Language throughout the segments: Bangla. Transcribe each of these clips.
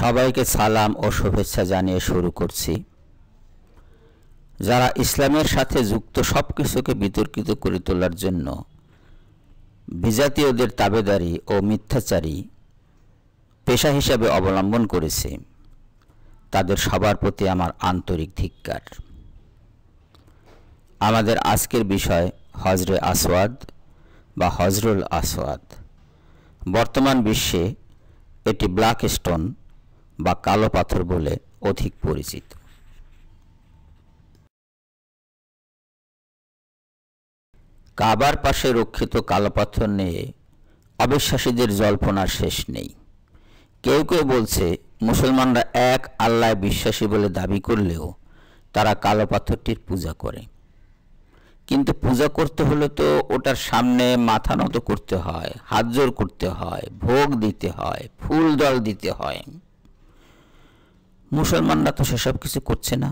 সবাইকে সালাম ও শুভেচ্ছা জানিয়ে শুরু করছি যারা ইসলামের সাথে যুক্ত সব কিছুকে বিতর্কিত করে তোলার জন্য বিজাতীয়দের তাবেদারি ও মিথ্যাচারী পেশা হিসাবে অবলম্বন করেছে তাদের সবার প্রতি আমার আন্তরিক ধিক্কার আমাদের আজকের বিষয় হজরে আসওয়াদ বা হজরুল আসওয়াদ বর্তমান বিশ্বে এটি ব্ল্যাক স্টোন বা কালো পাথর বলে অধিক পরিচিত কাবার পাশে রক্ষিত কালো পাথর নিয়ে অবিশ্বাসীদের জল্পনার শেষ নেই কেউ কেউ বলছে মুসলমানরা এক আল্লাহ বিশ্বাসী বলে দাবি করলেও তারা কালো পাথরটির পূজা করে কিন্তু পূজা করতে হলে তো ওটার সামনে মাথা নত করতে হয় হাত জোর করতে হয় ভোগ দিতে হয় ফুল দল দিতে হয় মুসলমানরা তো সেসব কিছু করছে না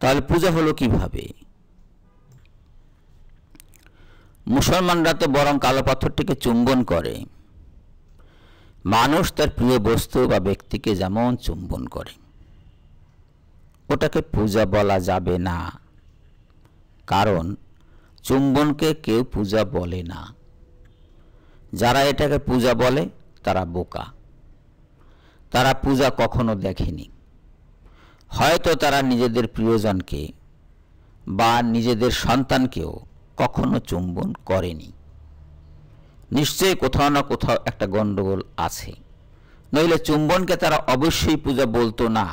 তাহলে পূজা হলো কিভাবে মুসলমানরা তো বরং কালো পাথরটিকে চুম্বন করে মানুষ তার প্রিয় বস্তু বা ব্যক্তিকে যেমন চুম্বন করে ওটাকে পূজা বলা যাবে না কারণ চুম্বনকে কেউ পূজা বলে না যারা এটাকে পূজা বলে তারা বোকা তারা পূজা কখনো দেখেনি হয়তো তারা নিজেদের প্রিয়জনকে বা নিজেদের সন্তানকেও কখনো চুম্বন করেনি নিশ্চয়ই কোথাও না কোথাও একটা গণ্ডগোল আছে নইলে চুম্বনকে তারা অবশ্যই পূজা বলতো না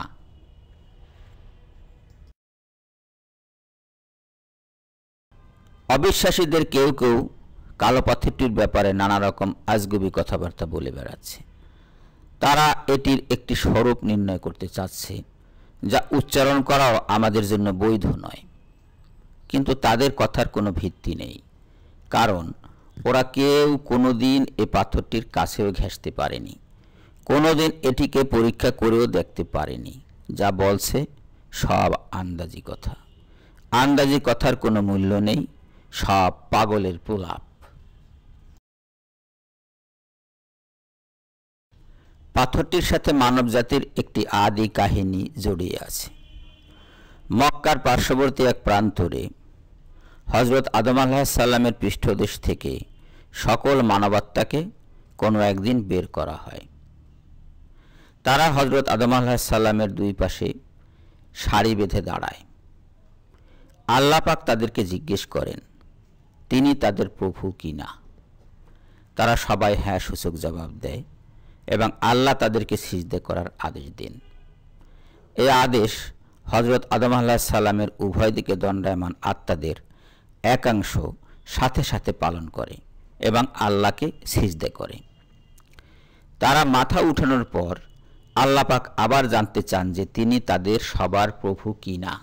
অবিশ্বাসীদের কেউ কেউ কালো পাথরটির ব্যাপারে নানা রকম আজগুবি কথাবার্তা বলে বেড়াচ্ছে তারা এটির একটি স্বরূপ নির্ণয় করতে চাচ্ছে যা উচ্চারণ করাও আমাদের জন্য বৈধ নয় কিন্তু তাদের কথার কোনো ভিত্তি নেই কারণ ওরা কেউ কোনো দিন এ পাথরটির কাছেও ঘেঁষতে পারেনি কোনো দিন এটিকে পরীক্ষা করেও দেখতে পারেনি যা বলছে সব আন্দাজি কথা আন্দাজি কথার কোনো মূল্য নেই সব পাগলের প্রলাপ পাথরটির সাথে মানবজাতির একটি আদি কাহিনী জড়িয়ে আছে মক্কার পার্শ্ববর্তী এক প্রান্তরে হজরত আদম সাল্লামের পৃষ্ঠদেশ থেকে সকল মানবাত্মাকে কোনো একদিন বের করা হয় তারা হজরত আদম সাল্লামের দুই পাশে সারি বেঁধে দাঁড়ায় আল্লাপাক তাদেরকে জিজ্ঞেস করেন তিনি তাদের প্রভু কিনা তারা সবাই হ্যাঁ সূচক জবাব দেয় এবং আল্লাহ তাদেরকে সিজদে করার আদেশ দিন এই আদেশ হজরত আদম আল্লাহ সাল্লামের উভয় দিকে দণ্ডায়মান আত্মাদের একাংশ সাথে সাথে পালন করে এবং আল্লাহকে সিজদে করে তারা মাথা উঠানোর পর আল্লাপাক আবার জানতে চান যে তিনি তাদের সবার প্রভু কি না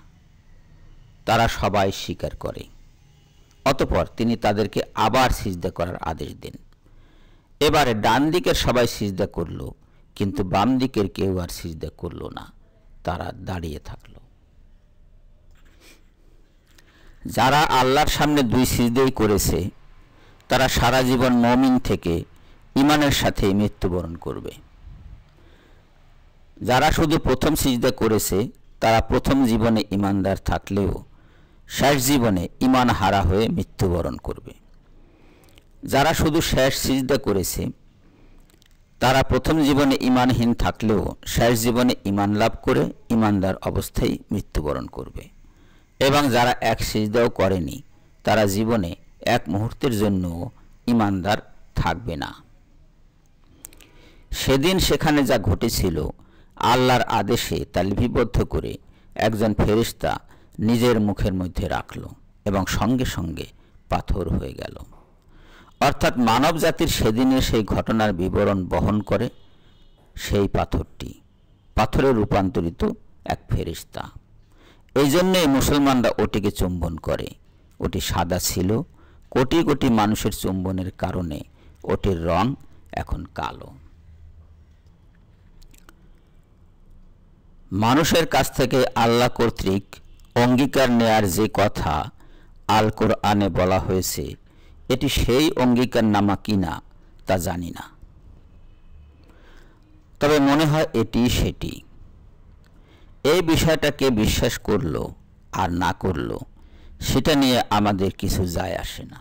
তারা সবাই স্বীকার করে অতপর তিনি তাদেরকে আবার সিজদে করার আদেশ দেন এবারে ডান দিকের সবাই সিজদা করল কিন্তু বাম দিকের কেউ আর সিজদা করল না তারা দাঁড়িয়ে থাকল যারা আল্লাহর সামনে দুই সিজদেই করেছে তারা সারা জীবন মমিন থেকে ইমানের সাথে মৃত্যুবরণ করবে যারা শুধু প্রথম সিজদা করেছে তারা প্রথম জীবনে ইমানদার থাকলেও শেষ জীবনে ইমান হারা হয়ে মৃত্যুবরণ করবে যারা শুধু শেষ সিজদা করেছে তারা প্রথম জীবনে ইমানহীন থাকলেও শেষ জীবনে ইমান লাভ করে ইমানদার অবস্থায় মৃত্যুবরণ করবে এবং যারা এক সিজদাও করেনি তারা জীবনে এক মুহূর্তের জন্য ইমানদার থাকবে না সেদিন সেখানে যা ঘটেছিল আল্লাহর আদেশে তা লিপিবদ্ধ করে একজন ফেরিস্তা নিজের মুখের মধ্যে রাখল এবং সঙ্গে সঙ্গে পাথর হয়ে গেল অর্থাৎ মানব জাতির সেদিনে সেই ঘটনার বিবরণ বহন করে সেই পাথরটি পাথরে রূপান্তরিত এক ফেরিস্তা এই জন্যেই মুসলমানরা ওটিকে চুম্বন করে ওটি সাদা ছিল কোটি কোটি মানুষের চুম্বনের কারণে ওটির রং এখন কালো মানুষের কাছ থেকে আল্লাহ কর্তৃক অঙ্গীকার নেয়ার যে কথা আল কোরআনে বলা হয়েছে এটি সেই অঙ্গীকার নামা কি না তা জানি না তবে মনে হয় এটি সেটি এই বিষয়টাকে বিশ্বাস করল আর না করল সেটা নিয়ে আমাদের কিছু যায় আসে না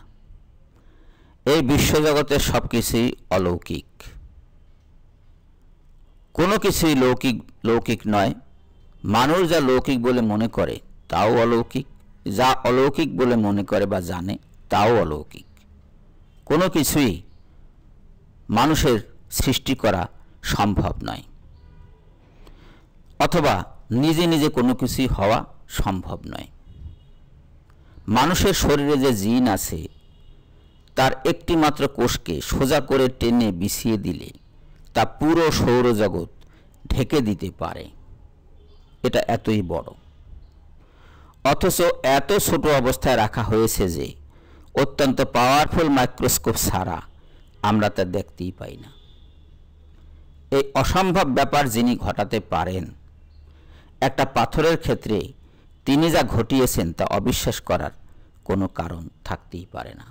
এই বিশ্বজগতের সব কিছুই অলৌকিক কোনো কিছুই লৌকিক লৌকিক নয় মানুষ যা লৌকিক বলে মনে করে তাও অলৌকিক যা অলৌকিক বলে মনে করে বা জানে তাও অলৌকিক কোনো কিছুই মানুষের সৃষ্টি করা সম্ভব নয় অথবা নিজে নিজে কোনো কিছুই হওয়া সম্ভব নয় মানুষের শরীরে যে জিন আছে তার একটি মাত্র কোষকে সোজা করে টেনে বিছিয়ে দিলে তা পুরো সৌরজগৎ ঢেকে দিতে পারে এটা এতই বড় অথচ এত ছোট অবস্থায় রাখা হয়েছে যে অত্যন্ত পাওয়ারফুল মাইক্রোস্কোপ ছাড়া আমরা তা দেখতেই পাই না এই অসম্ভব ব্যাপার যিনি ঘটাতে পারেন একটা পাথরের ক্ষেত্রে তিনি যা ঘটিয়েছেন তা অবিশ্বাস করার কোনো কারণ থাকতেই পারে না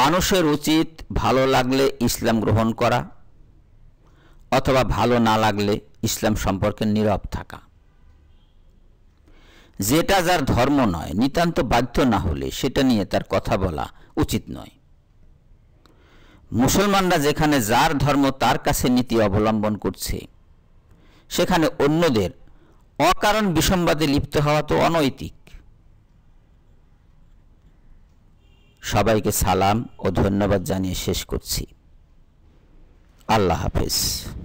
মানুষের উচিত ভালো লাগলে ইসলাম গ্রহণ করা অথবা ভালো না লাগলে ইসলাম সম্পর্কে নীরব থাকা যেটা যার ধর্ম নয় নিতান্ত বাধ্য না হলে সেটা নিয়ে তার কথা বলা উচিত নয় মুসলমানরা যেখানে যার ধর্ম তার কাছে নীতি অবলম্বন করছে সেখানে অন্যদের অকারণ বিসম্বাদে লিপ্ত হওয়া তো অনৈতিক সবাইকে সালাম ও ধন্যবাদ জানিয়ে শেষ করছি আল্লাহ হাফেজ